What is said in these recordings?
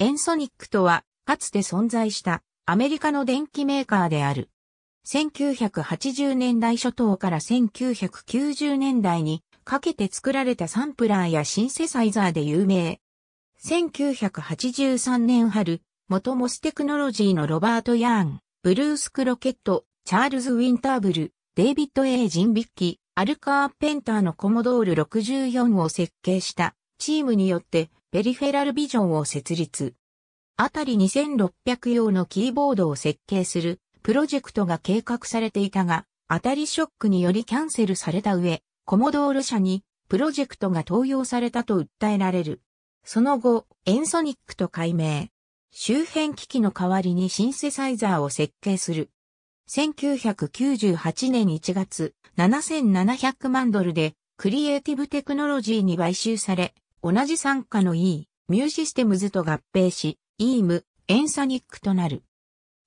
エンソニックとは、かつて存在したアメリカの電機メーカーである。1980年代初頭から1990年代にかけて作られたサンプラーやシンセサイザーで有名。1983年春、元モステクノロジーのロバート・ヤーン、ブルース・クロケット、チャールズ・ウィンターブル、デイビッド・エイ・ジンビッキ、アルカー・ペンターのコモドール64を設計したチームによってペリフェラルビジョンを設立。あたり2600用のキーボードを設計するプロジェクトが計画されていたが、あたりショックによりキャンセルされた上、コモドール社にプロジェクトが登用されたと訴えられる。その後、エンソニックと改名。周辺機器の代わりにシンセサイザーを設計する。1998年1月、7700万ドルでクリエイティブテクノロジーに買収され、同じ参加の E、ミューシステムズと合併し、イーム、エンサニックとなる。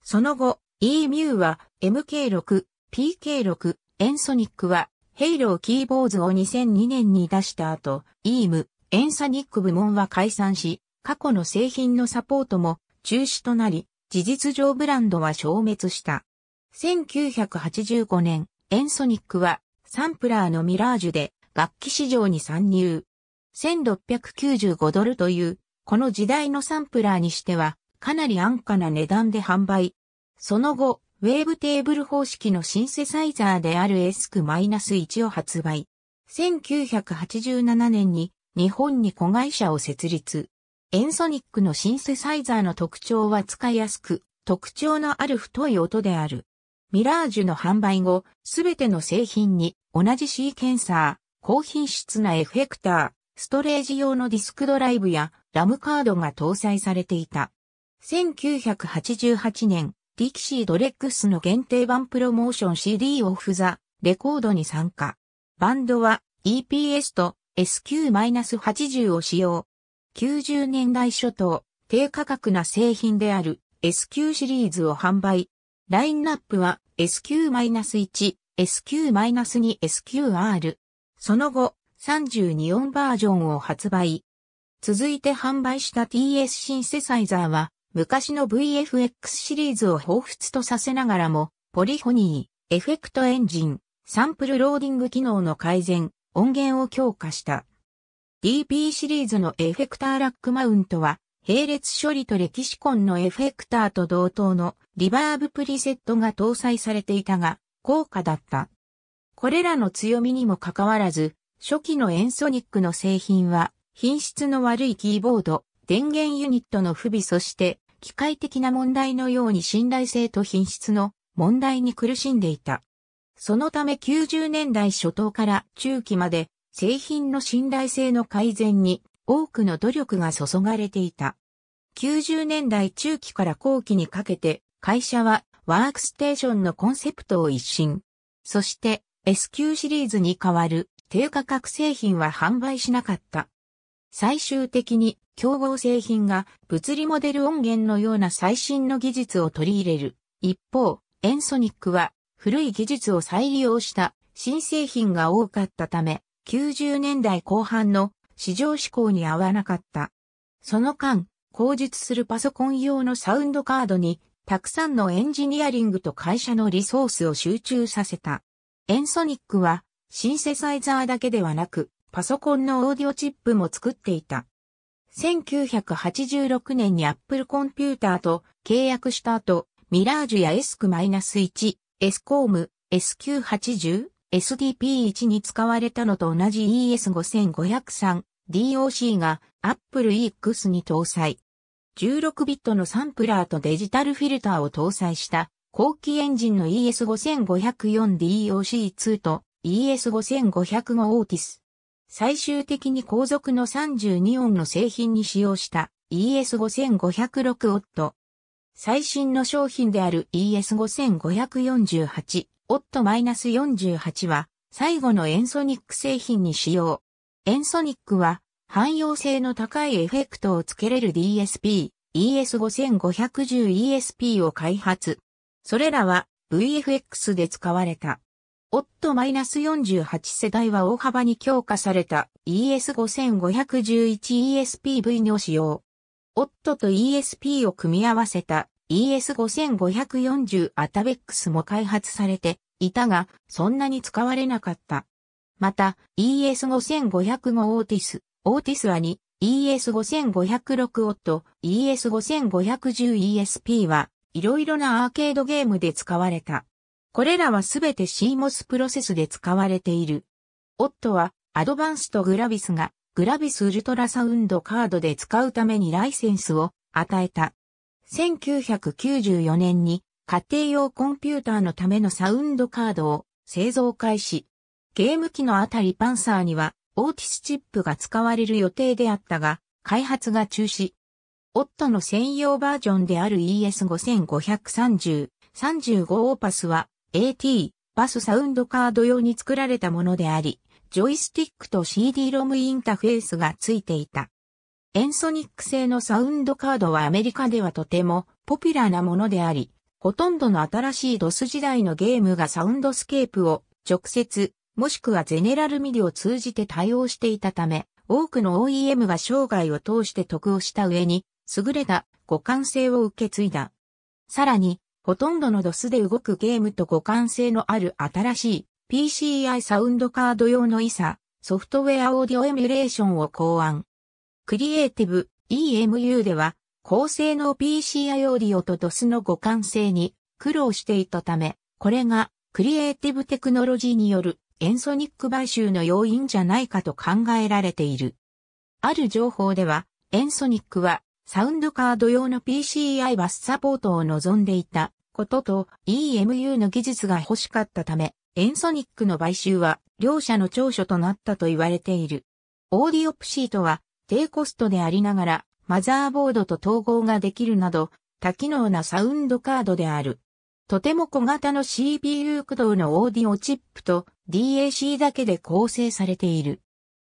その後、E ミューは MK6、PK6、エンソニックは、ヘイローキーボーズを2002年に出した後、イーム、エンサニック部門は解散し、過去の製品のサポートも中止となり、事実上ブランドは消滅した。1985年、エンソニックはサンプラーのミラージュで楽器市場に参入。1695ドルという、この時代のサンプラーにしては、かなり安価な値段で販売。その後、ウェーブテーブル方式のシンセサイザーであるエスク -1 を発売。1987年に日本に子会社を設立。エンソニックのシンセサイザーの特徴は使いやすく、特徴のある太い音である。ミラージュの販売後、すべての製品に同じシーケンサー、高品質なエフェクター、ストレージ用のディスクドライブやラムカードが搭載されていた。1988年、ディキシードレックスの限定版プロモーション CD オフザ、レコードに参加。バンドは EPS と SQ-80 を使用。90年代初頭、低価格な製品である SQ シリーズを販売。ラインナップは SQ-1、SQ-2、SQR。その後、32音バージョンを発売。続いて販売した TS シンセサイザーは、昔の VFX シリーズを彷彿とさせながらも、ポリフォニー、エフェクトエンジン、サンプルローディング機能の改善、音源を強化した。DP シリーズのエフェクターラックマウントは、並列処理と歴史コンのエフェクターと同等のリバーブプリセットが搭載されていたが、高価だった。これらの強みにもかかわらず、初期のエンソニックの製品は、品質の悪いキーボード、電源ユニットの不備そして、機械的な問題のように信頼性と品質の問題に苦しんでいた。そのため90年代初頭から中期まで製品の信頼性の改善に多くの努力が注がれていた。90年代中期から後期にかけて会社はワークステーションのコンセプトを一新。そして S q シリーズに変わる低価格製品は販売しなかった。最終的に競合製品が物理モデル音源のような最新の技術を取り入れる。一方、エンソニックは古い技術を再利用した新製品が多かったため、90年代後半の市場志向に合わなかった。その間、工述するパソコン用のサウンドカードに、たくさんのエンジニアリングと会社のリソースを集中させた。エンソニックはシンセサイザーだけではなく、パソコンのオーディオチップも作っていた。1986年に Apple コンピューターと契約した後、ミラージュやエ s c 1 s c o m SQ80、SDP1 に使われたのと同じ ES5503、DOC が Apple EX に搭載。16ビットのサンプラーとデジタルフィルターを搭載した後期エンジンの ES5504DOC2 と ES5500 号オーティス。最終的に後続の32音の製品に使用した ES5506 オット。最新の商品である ES5548 オット -48 は最後のエンソニック製品に使用。エンソニックは汎用性の高いエフェクトをつけれる DSP、ES5510ESP を開発。それらは VFX で使われた。オットマイナス -48 世代は大幅に強化された ES5511ESPV の使用。オットと ESP を組み合わせた ES5540 アタベックスも開発されていたが、そんなに使われなかった。また、ES5505 オーティス、オーティスは2、ES5506 オット、ES5510ESP は、いろいろなアーケードゲームで使われた。これらはすべて CMOS プロセスで使われている。OTT はアドバンスとグラビスがグラビスウルトラサウンドカードで使うためにライセンスを与えた。1994年に家庭用コンピューターのためのサウンドカードを製造開始。ゲーム機のあたりパンサーにはオーティスチップが使われる予定であったが、開発が中止。オットの専用バージョンである ES5530、35オーパスは AT バスサウンドカード用に作られたものであり、ジョイスティックと CD-ROM インターフェースがついていた。エンソニック製のサウンドカードはアメリカではとてもポピュラーなものであり、ほとんどの新しい DOS 時代のゲームがサウンドスケープを直接、もしくはゼネラルミディを通じて対応していたため、多くの OEM が生涯を通して得をした上に、優れた互換性を受け継いだ。さらに、ほとんどの DOS で動くゲームと互換性のある新しい PCI サウンドカード用の ISA ソフトウェアオーディオエミュレーションを考案。クリエイティブ EMU では高性能 PCI オーディオと DOS の互換性に苦労していたため、これがクリエイティブテクノロジーによるエンソニック買収の要因じゃないかと考えられている。ある情報では、エンソニックはサウンドカード用の PCI バスサポートを望んでいたことと EMU の技術が欲しかったため、エンソニックの買収は両者の長所となったと言われている。オーディオプシートは低コストでありながらマザーボードと統合ができるなど多機能なサウンドカードである。とても小型の CPU 駆動のオーディオチップと DAC だけで構成されている。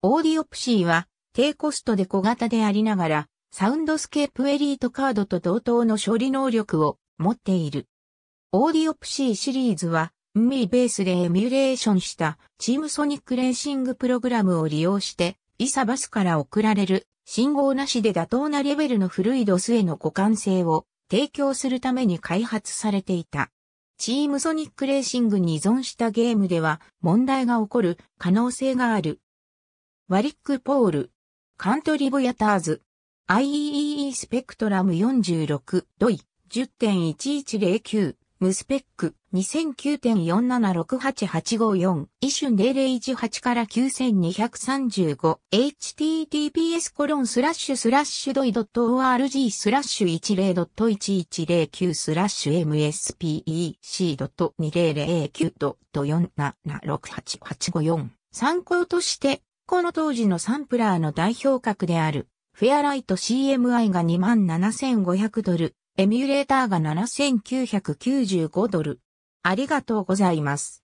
オーディオプシーは低コストで小型でありながらサウンドスケープエリートカードと同等の処理能力を持っている。オーディオプシーシリーズは、ミーベースでエミュレーションしたチームソニックレーシングプログラムを利用して、イサバスから送られる信号なしで妥当なレベルの古いドスへの互換性を提供するために開発されていた。チームソニックレーシングに依存したゲームでは問題が起こる可能性がある。ワリック・ポール、カントリー・ボヤターズ、IEEE スペクトラム46、ドイ、10.1109。ムスペック2009.476885-4一シュ0018から9235 https コロンスラッシュスラッシュドイドット org スラッシュ10ドット1109スラッシュ mspec ドット2009ドット476885-4参考としてこの当時のサンプラーの代表格であるフェアライト CMI が27,500ドルエミュレーターが7995ドル。ありがとうございます。